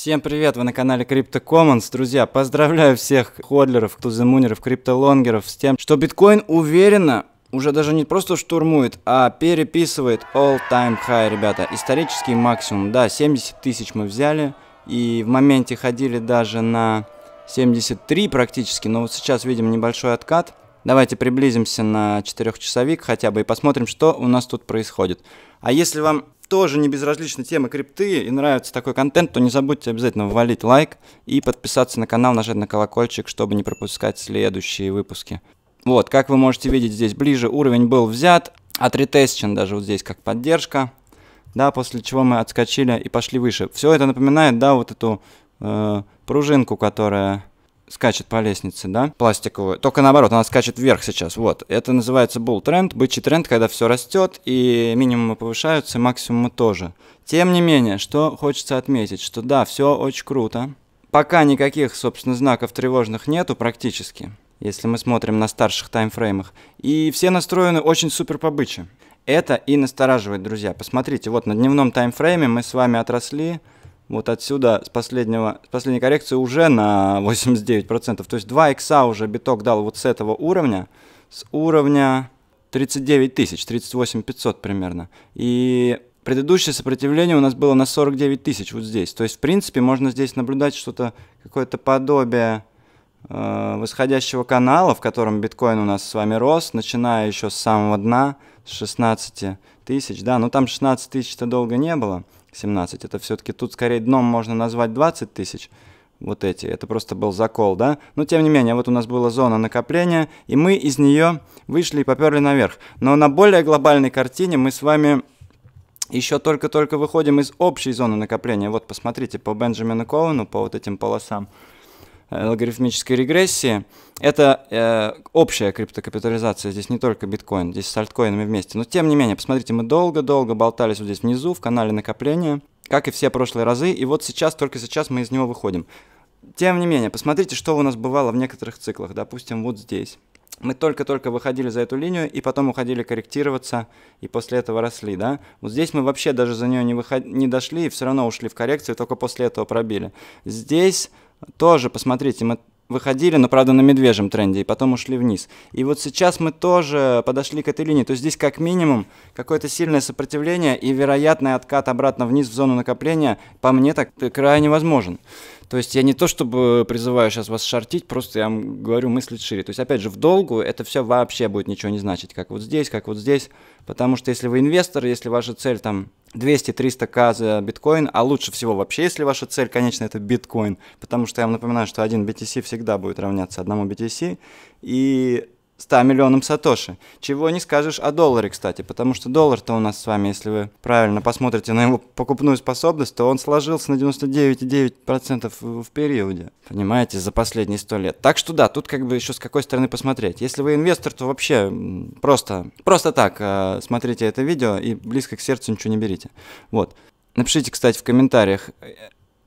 Всем привет, вы на канале Crypto Commons. Друзья, поздравляю всех ходлеров, туземунеров, криптолонгеров с тем, что биткоин уверенно уже даже не просто штурмует, а переписывает all-time high, ребята. Исторический максимум, да, 70 тысяч мы взяли. И в моменте ходили даже на 73 практически, но вот сейчас видим небольшой откат. Давайте приблизимся на 4-часовик хотя бы и посмотрим, что у нас тут происходит. А если вам тоже не безразлична тема крипты и нравится такой контент, то не забудьте обязательно ввалить лайк и подписаться на канал, нажать на колокольчик, чтобы не пропускать следующие выпуски. Вот, как вы можете видеть здесь ближе, уровень был взят, отретесчен даже вот здесь как поддержка, да, после чего мы отскочили и пошли выше. Все это напоминает, да, вот эту э, пружинку, которая скачет по лестнице, да, пластиковую. Только наоборот, она скачет вверх сейчас, вот. Это называется bull тренд, бычий тренд, когда все растет, и минимумы повышаются, и максимумы тоже. Тем не менее, что хочется отметить, что да, все очень круто. Пока никаких, собственно, знаков тревожных нету практически, если мы смотрим на старших таймфреймах. И все настроены очень супер побыче. Это и настораживает, друзья. Посмотрите, вот на дневном таймфрейме мы с вами отросли вот отсюда с, последнего, с последней коррекции уже на 89%. То есть 2 икса уже биток дал вот с этого уровня, с уровня 39 тысяч, 38 500 примерно. И предыдущее сопротивление у нас было на 49 тысяч вот здесь. То есть, в принципе, можно здесь наблюдать что-то, какое-то подобие э, восходящего канала, в котором биткоин у нас с вами рос, начиная еще с самого дна, с 16 тысяч, да, но ну там 16 тысяч-то долго не было. 17. Это все-таки тут скорее дном можно назвать 20 тысяч. Вот эти. Это просто был закол, да? Но тем не менее, вот у нас была зона накопления, и мы из нее вышли и поперли наверх. Но на более глобальной картине мы с вами еще только-только выходим из общей зоны накопления. Вот посмотрите по Бенджамину Коуну, по вот этим полосам. Э, логарифмической регрессии. Это э, общая криптокапитализация, здесь не только биткоин, здесь с альткоинами вместе. Но тем не менее, посмотрите, мы долго-долго болтались вот здесь внизу, в канале накопления, как и все прошлые разы, и вот сейчас, только сейчас мы из него выходим. Тем не менее, посмотрите, что у нас бывало в некоторых циклах, допустим, вот здесь. Мы только-только выходили за эту линию и потом уходили корректироваться, и после этого росли, да? Вот здесь мы вообще даже за нее не, выход... не дошли и все равно ушли в коррекцию, только после этого пробили. Здесь тоже, посмотрите, мы выходили, но, правда, на медвежьем тренде, и потом ушли вниз. И вот сейчас мы тоже подошли к этой линии. То есть здесь как минимум какое-то сильное сопротивление и вероятный откат обратно вниз в зону накопления, по мне, так э, крайне возможен. То есть я не то чтобы призываю сейчас вас шортить, просто я вам говорю мыслить шире. То есть, опять же, в долгу это все вообще будет ничего не значить, как вот здесь, как вот здесь. Потому что если вы инвестор, если ваша цель там 200-300к за биткоин, а лучше всего вообще, если ваша цель, конечно, это биткоин, потому что я вам напоминаю, что один BTC всегда будет равняться одному BTC, и 100 миллионам сатоши. Чего не скажешь о долларе, кстати, потому что доллар-то у нас с вами, если вы правильно посмотрите на его покупную способность, то он сложился на 99,9% в периоде, понимаете, за последние 100 лет. Так что да, тут как бы еще с какой стороны посмотреть. Если вы инвестор, то вообще просто, просто так э, смотрите это видео и близко к сердцу ничего не берите. Вот. Напишите, кстати, в комментариях, э,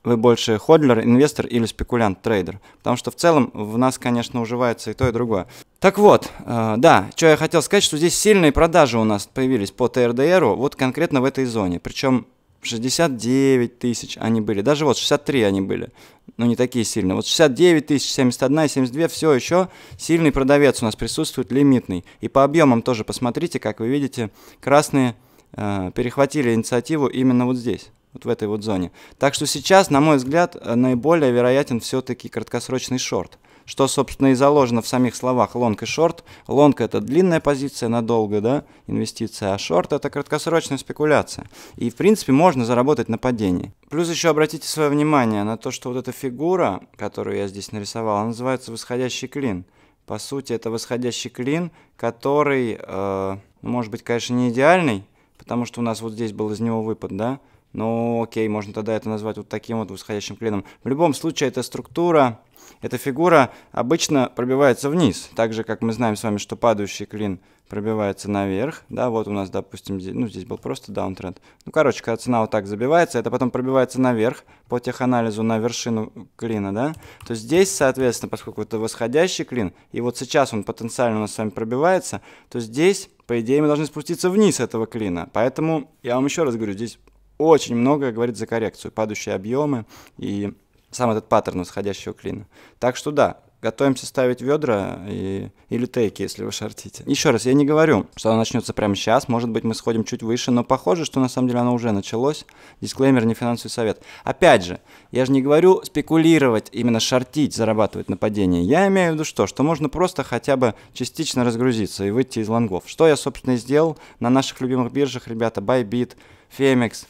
вы больше ходлер, инвестор или спекулянт, трейдер. Потому что в целом в нас, конечно, уживается и то, и другое. Так вот, э, да, что я хотел сказать, что здесь сильные продажи у нас появились по ТРДРу, вот конкретно в этой зоне. Причем 69 тысяч они были, даже вот 63 они были, но не такие сильные. Вот 69 тысяч, 71, 72, все еще сильный продавец у нас присутствует, лимитный. И по объемам тоже посмотрите, как вы видите, красные э, перехватили инициативу именно вот здесь вот в этой вот зоне. Так что сейчас, на мой взгляд, э, наиболее вероятен все-таки краткосрочный шорт что, собственно, и заложено в самих словах лонг и шорт. Лонг – это длинная позиция надолго, да, инвестиция, а шорт – это краткосрочная спекуляция. И, в принципе, можно заработать на падении. Плюс еще обратите свое внимание на то, что вот эта фигура, которую я здесь нарисовал, она называется восходящий клин. По сути, это восходящий клин, который, э, ну, может быть, конечно, не идеальный, потому что у нас вот здесь был из него выпад, да, ну, окей, можно тогда это назвать вот таким вот восходящим клином. В любом случае, эта структура эта фигура обычно пробивается вниз, так же, как мы знаем с вами, что падающий клин пробивается наверх, да, вот у нас, допустим, здесь, ну, здесь был просто даунтренд. Ну, короче, когда цена вот так забивается, это потом пробивается наверх по теханализу на вершину клина, да, то здесь, соответственно, поскольку это восходящий клин, и вот сейчас он потенциально у нас с вами пробивается, то здесь, по идее, мы должны спуститься вниз этого клина. Поэтому, я вам еще раз говорю, здесь очень многое говорит за коррекцию. Падающие объемы и сам этот паттерн восходящего клина. Так что да, готовимся ставить ведра и, или тейки, если вы шортите. Еще раз, я не говорю, что оно начнется прямо сейчас, может быть мы сходим чуть выше, но похоже, что на самом деле оно уже началось. Дисклеймер, не финансовый совет. Опять же, я же не говорю спекулировать, именно шортить, зарабатывать на падении. Я имею в виду что? Что можно просто хотя бы частично разгрузиться и выйти из лонгов. Что я, собственно, и сделал на наших любимых биржах, ребята, Bybit, Femex,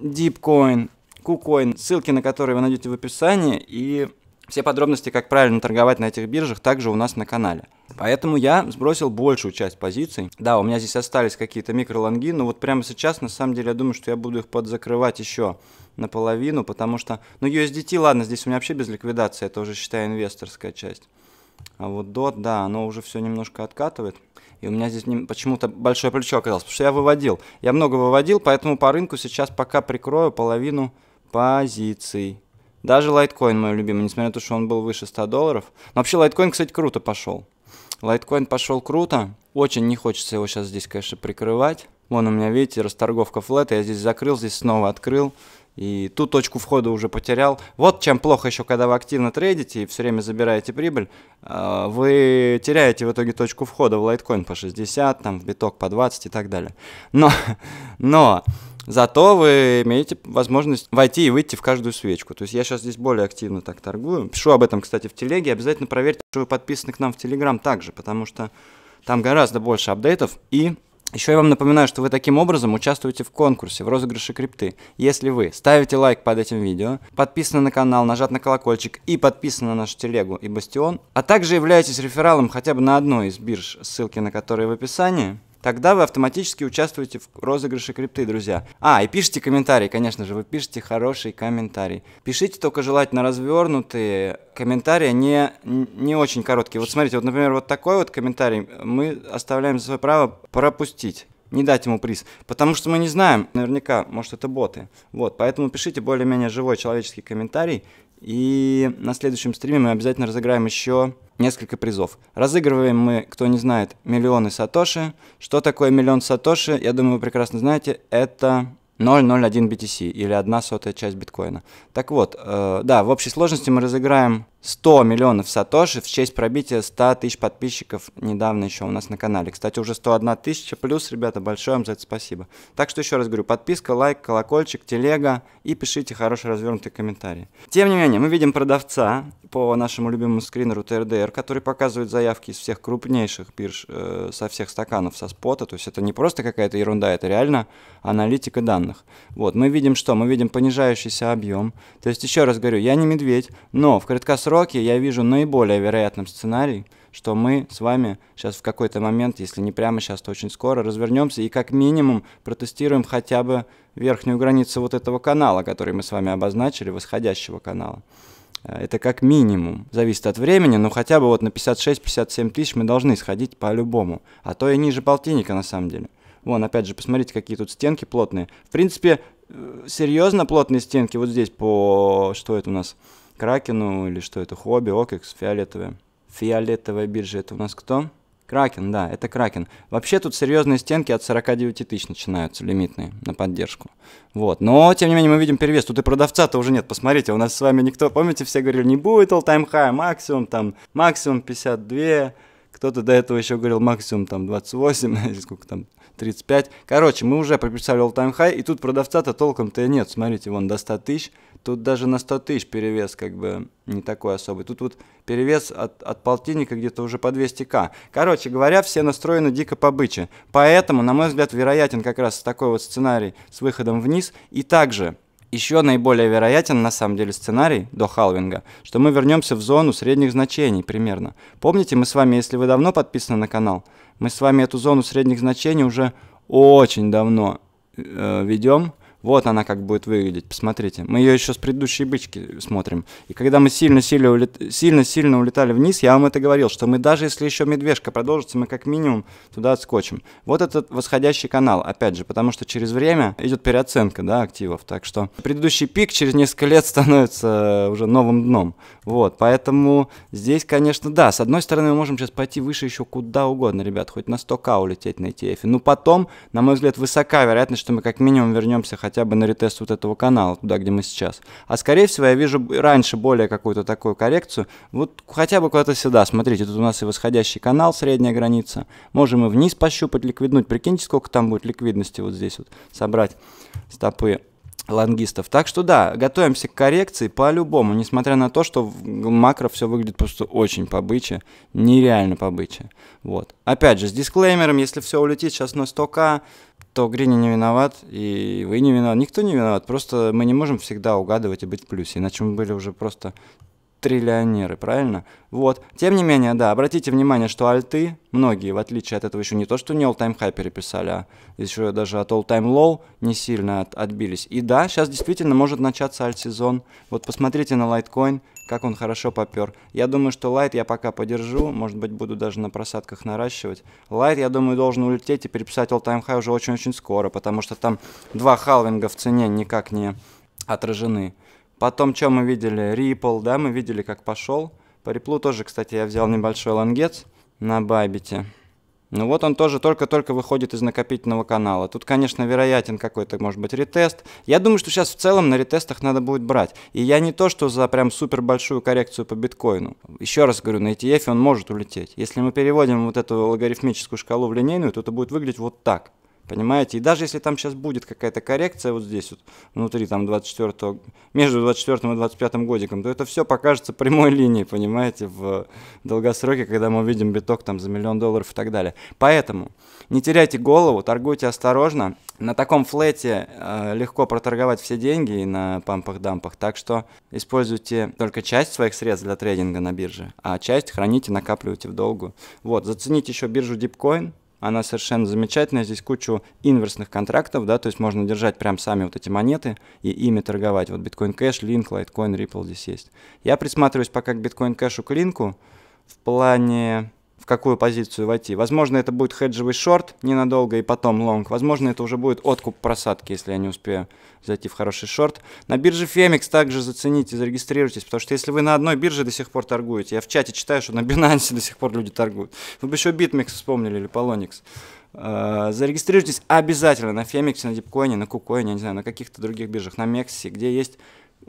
Deepcoin, KuCoin, ссылки на которые вы найдете в описании, и все подробности, как правильно торговать на этих биржах, также у нас на канале. Поэтому я сбросил большую часть позиций. Да, у меня здесь остались какие-то микролонги, но вот прямо сейчас, на самом деле, я думаю, что я буду их подзакрывать еще наполовину, потому что, ну, USDT, ладно, здесь у меня вообще без ликвидации, это уже, считаю, инвесторская часть. А вот DOT, да, оно уже все немножко откатывает. И у меня здесь почему-то большое плечо оказалось, потому что я выводил. Я много выводил, поэтому по рынку сейчас пока прикрою половину позиций. Даже лайткоин мой любимый, несмотря на то, что он был выше 100 долларов. Но вообще лайткоин, кстати, круто пошел. Лайткоин пошел круто. Очень не хочется его сейчас здесь, конечно, прикрывать. Вон у меня, видите, расторговка флета. Я здесь закрыл, здесь снова открыл. И ту точку входа уже потерял. Вот чем плохо еще, когда вы активно трейдите и все время забираете прибыль. А, вы теряете в итоге точку входа в лайткоин по 60, там, в биток по 20 и так далее. Но, но Зато вы имеете возможность войти и выйти в каждую свечку. То есть я сейчас здесь более активно так торгую. Пишу об этом, кстати, в телеге. Обязательно проверьте, что вы подписаны к нам в Телеграм также, потому что там гораздо больше апдейтов и еще я вам напоминаю, что вы таким образом участвуете в конкурсе, в розыгрыше крипты. Если вы ставите лайк под этим видео, подписаны на канал, нажат на колокольчик и подписаны на нашу телегу и бастион, а также являетесь рефералом хотя бы на одной из бирж, ссылки на которые в описании, тогда вы автоматически участвуете в розыгрыше крипты, друзья. А, и пишите комментарий, конечно же, вы пишите хороший комментарий. Пишите только желательно развернутые комментарии, не, не очень короткие. Вот смотрите, вот, например, вот такой вот комментарий мы оставляем за свое право пропустить не дать ему приз. Потому что мы не знаем, наверняка, может, это боты. Вот, поэтому пишите более-менее живой человеческий комментарий, и на следующем стриме мы обязательно разыграем еще несколько призов. Разыгрываем мы, кто не знает, миллионы сатоши. Что такое миллион сатоши, я думаю, вы прекрасно знаете, это 0,01 BTC или 1 сотая часть биткоина. Так вот, э, да, в общей сложности мы разыграем 100 миллионов сатоши в честь пробития 100 тысяч подписчиков недавно еще у нас на канале. Кстати, уже 101 тысяча плюс, ребята, большое вам за это спасибо. Так что еще раз говорю, подписка, лайк, колокольчик, телега и пишите хорошие развернутые комментарии. Тем не менее, мы видим продавца по нашему любимому скринеру ТРДР, который показывает заявки из всех крупнейших бирж, э, со всех стаканов, со спота. То есть это не просто какая-то ерунда, это реально аналитика данных. Вот, мы видим что? Мы видим понижающийся объем. То есть еще раз говорю, я не медведь, но в краткосрочном сроки я вижу наиболее вероятным сценарий, что мы с вами сейчас в какой-то момент, если не прямо сейчас, то очень скоро развернемся и как минимум протестируем хотя бы верхнюю границу вот этого канала, который мы с вами обозначили, восходящего канала. Э, это как минимум. Зависит от времени, но хотя бы вот на 56-57 тысяч мы должны сходить по-любому. А то и ниже полтинника на самом деле. Вон, опять же, посмотрите, какие тут стенки плотные. В принципе, э, серьезно плотные стенки вот здесь по... Что это у нас? Кракену или что это, Хобби, Окекс, Фиолетовая. Фиолетовая биржа, это у нас кто? Кракен, да, это Кракен. Вообще тут серьезные стенки от 49 тысяч начинаются, лимитные, на поддержку. Вот, но тем не менее мы видим перевес. Тут и продавца-то уже нет, посмотрите, у нас с вами никто, помните, все говорили, не будет all-time high, максимум там, максимум 52, кто-то до этого еще говорил максимум там 28, сколько там, 35. Короче, мы уже прописали all-time high, и тут продавца-то толком-то и нет. Смотрите, вон до 100 тысяч. Тут даже на 100 тысяч перевес как бы не такой особый. Тут вот перевес от, от полтинника где-то уже по 200к. Короче говоря, все настроены дико по побыче. Поэтому, на мой взгляд, вероятен как раз такой вот сценарий с выходом вниз. И также еще наиболее вероятен на самом деле сценарий до халвинга, что мы вернемся в зону средних значений примерно. Помните, мы с вами, если вы давно подписаны на канал, мы с вами эту зону средних значений уже очень давно э, ведем. Вот она как будет выглядеть, посмотрите. Мы ее еще с предыдущей бычки смотрим. И когда мы сильно-сильно улет... сильно, сильно улетали вниз, я вам это говорил, что мы даже если еще медвежка продолжится, мы как минимум туда отскочим. Вот этот восходящий канал, опять же, потому что через время идет переоценка да, активов. Так что предыдущий пик через несколько лет становится уже новым дном. Вот, поэтому здесь, конечно, да, с одной стороны мы можем сейчас пойти выше еще куда угодно, ребят, хоть на 100к улететь на ETF. Но ну, потом, на мой взгляд, высока вероятность, что мы как минимум вернемся хотя хотя бы на ретест вот этого канала, туда, где мы сейчас. А скорее всего я вижу раньше более какую-то такую коррекцию. Вот хотя бы куда-то сюда, смотрите, тут у нас и восходящий канал, средняя граница. Можем и вниз пощупать, ликвиднуть. Прикиньте, сколько там будет ликвидности вот здесь вот собрать стопы лонгистов. Так что да, готовимся к коррекции по-любому, несмотря на то, что в макро все выглядит просто очень побыче, нереально побыче. Вот. Опять же, с дисклеймером, если все улетит сейчас на 100к, то Грини не виноват, и вы не виноват, никто не виноват. Просто мы не можем всегда угадывать и быть в плюсе, иначе мы были уже просто триллионеры, правильно? Вот. Тем не менее, да, обратите внимание, что альты, многие, в отличие от этого, еще не то, что не all-time high переписали, а еще даже от all-time low не сильно от, отбились. И да, сейчас действительно может начаться альт-сезон. Вот посмотрите на лайткоин, как он хорошо попер. Я думаю, что лайт я пока подержу, может быть, буду даже на просадках наращивать. Лайт, я думаю, должен улететь и переписать all-time high уже очень-очень скоро, потому что там два халвинга в цене никак не отражены. Потом, что мы видели? Ripple, да, мы видели, как пошел. По Ripple тоже, кстати, я взял небольшой лангец на Байбите. Ну вот он тоже только-только выходит из накопительного канала. Тут, конечно, вероятен какой-то, может быть, ретест. Я думаю, что сейчас в целом на ретестах надо будет брать. И я не то, что за прям супер большую коррекцию по биткоину. Еще раз говорю, на ETF он может улететь. Если мы переводим вот эту логарифмическую шкалу в линейную, то это будет выглядеть вот так. Понимаете? И даже если там сейчас будет какая-то коррекция вот здесь вот, внутри там 24 между 24 и 25 годиком, то это все покажется прямой линией, понимаете, в долгосроке, когда мы увидим биток там за миллион долларов и так далее. Поэтому не теряйте голову, торгуйте осторожно. На таком флете э, легко проторговать все деньги и на пампах-дампах, так что используйте только часть своих средств для трейдинга на бирже, а часть храните, накапливайте в долгу. Вот, зацените еще биржу Deepcoin, она совершенно замечательная, здесь кучу инверсных контрактов, да, то есть можно держать прям сами вот эти монеты и ими торговать. Вот Bitcoin Cash, Link, Litecoin, Ripple здесь есть. Я присматриваюсь пока к Bitcoin Cash к Link в плане в какую позицию войти. Возможно, это будет хеджевый шорт ненадолго и потом лонг. Возможно, это уже будет откуп просадки, если я не успею зайти в хороший шорт. На бирже FEMIX также зацените, зарегистрируйтесь, потому что если вы на одной бирже до сих пор торгуете, я в чате читаю, что на Binance до сих пор люди торгуют. Вы бы еще Bitmex вспомнили или Polonix. А, зарегистрируйтесь обязательно на FEMIX, на Дипкоине, на Кукоине, не знаю, на каких-то других биржах, на Мексисе, где есть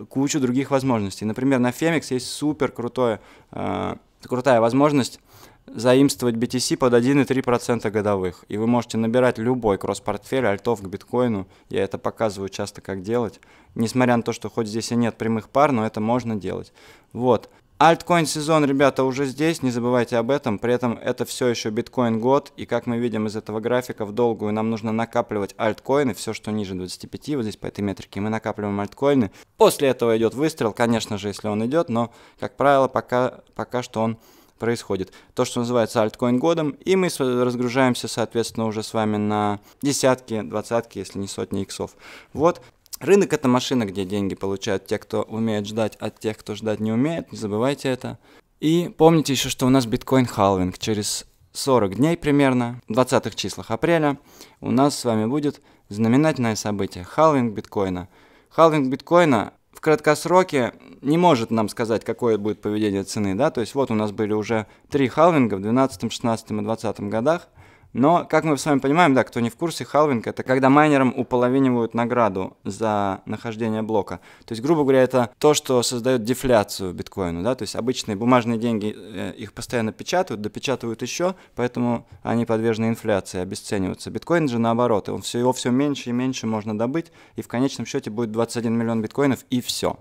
кучу других возможностей. Например, на FEMIX есть супер крутое, а, крутая возможность заимствовать BTC под 1,3% годовых. И вы можете набирать любой кросс-портфель альтов к биткоину. Я это показываю часто, как делать. Несмотря на то, что хоть здесь и нет прямых пар, но это можно делать. Вот. Альткоин сезон, ребята, уже здесь, не забывайте об этом. При этом это все еще биткоин год, и как мы видим из этого графика, в долгую нам нужно накапливать альткоины, все, что ниже 25, вот здесь по этой метрике мы накапливаем альткоины. После этого идет выстрел, конечно же, если он идет, но, как правило, пока, пока что он происходит. То, что называется альткоин годом, и мы разгружаемся, соответственно, уже с вами на десятки, двадцатки, если не сотни иксов. Вот, Рынок – это машина, где деньги получают те, кто умеет ждать, от а тех, кто ждать не умеет. Не забывайте это. И помните еще, что у нас биткоин халвинг. Через 40 дней примерно, в 20 числах апреля, у нас с вами будет знаменательное событие – халвинг биткоина. Халвинг биткоина краткосроке не может нам сказать, какое будет поведение цены. Да? То есть вот у нас были уже три халвинга в 12, 16 и 20 годах – но, как мы с вами понимаем, да, кто не в курсе, халвинг — это когда майнерам уполовинивают награду за нахождение блока. То есть, грубо говоря, это то, что создает дефляцию биткоину, да, то есть обычные бумажные деньги, э, их постоянно печатают, допечатывают еще, поэтому они подвержены инфляции, обесцениваются. Биткоин же наоборот, он все, его все меньше и меньше можно добыть, и в конечном счете будет 21 миллион биткоинов, и все.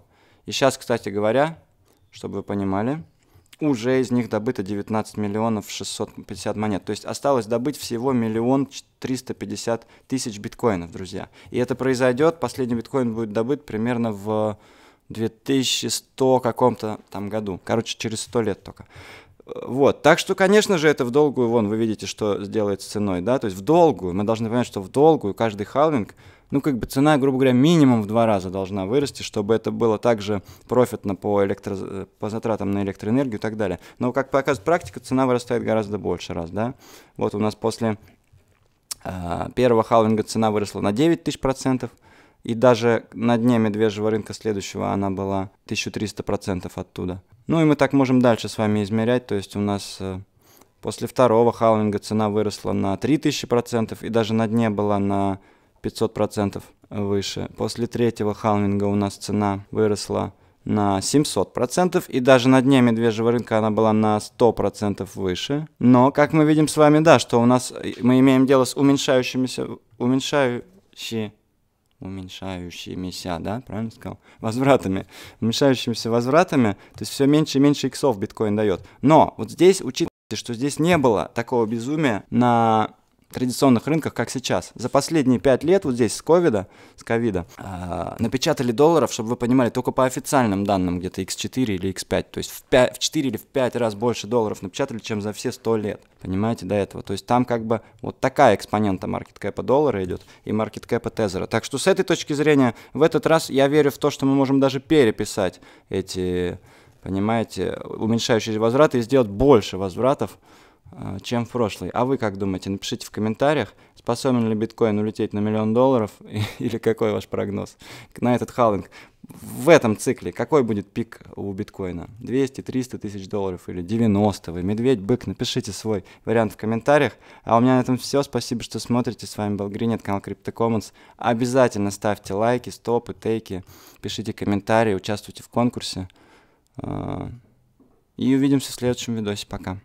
И сейчас, кстати говоря, чтобы вы понимали, уже из них добыто 19 миллионов 650 монет. То есть осталось добыть всего миллион 350 тысяч биткоинов, друзья. И это произойдет, последний биткоин будет добыт примерно в 2100 каком-то там году. Короче, через 100 лет только. Вот, так что, конечно же, это в долгую, вон, вы видите, что сделает с ценой, да, то есть в долгую, мы должны понимать, что в долгую каждый халвинг ну, как бы цена, грубо говоря, минимум в два раза должна вырасти, чтобы это было также профитно по, электро... по затратам на электроэнергию и так далее. Но, как показывает практика, цена вырастает гораздо больше раз, да. Вот у нас после э, первого халвинга цена выросла на 9 тысяч процентов, и даже на дне медвежьего рынка следующего она была 1300% оттуда. Ну и мы так можем дальше с вами измерять, то есть у нас э, после второго халвинга цена выросла на 3000% и даже на дне была на 500% выше. После третьего халвинга у нас цена выросла на 700%, и даже на дне медвежьего рынка она была на 100% выше. Но, как мы видим с вами, да, что у нас э, мы имеем дело с уменьшающимися, уменьшающими уменьшающимися, да, правильно сказал, возвратами, уменьшающимися возвратами, то есть все меньше и меньше иксов биткоин дает. Но вот здесь, учитывайте, что здесь не было такого безумия на традиционных рынках, как сейчас. За последние 5 лет вот здесь с ковида, с ковида, э, напечатали долларов, чтобы вы понимали, только по официальным данным, где-то x4 или x5, то есть в, 5, в 4 или в 5 раз больше долларов напечатали, чем за все 100 лет, понимаете, до этого. То есть там как бы вот такая экспонента маркеткэпа доллара идет и маркеткэпа тезера. Так что с этой точки зрения в этот раз я верю в то, что мы можем даже переписать эти понимаете, уменьшающиеся возвраты и сделать больше возвратов, Э, чем в прошлый. А вы как думаете? Напишите в комментариях, способен ли биткоин улететь на миллион долларов или какой ваш прогноз на этот халвинг. В этом цикле какой будет пик у биткоина? 200, 300 тысяч долларов или 90? Вы медведь, бык, напишите свой вариант в комментариях. А у меня на этом все. Спасибо, что смотрите. С вами был Гринет, канал CryptoCommons. Обязательно ставьте лайки, стопы, тейки, пишите комментарии, участвуйте в конкурсе. Э, и увидимся в следующем видосе. Пока.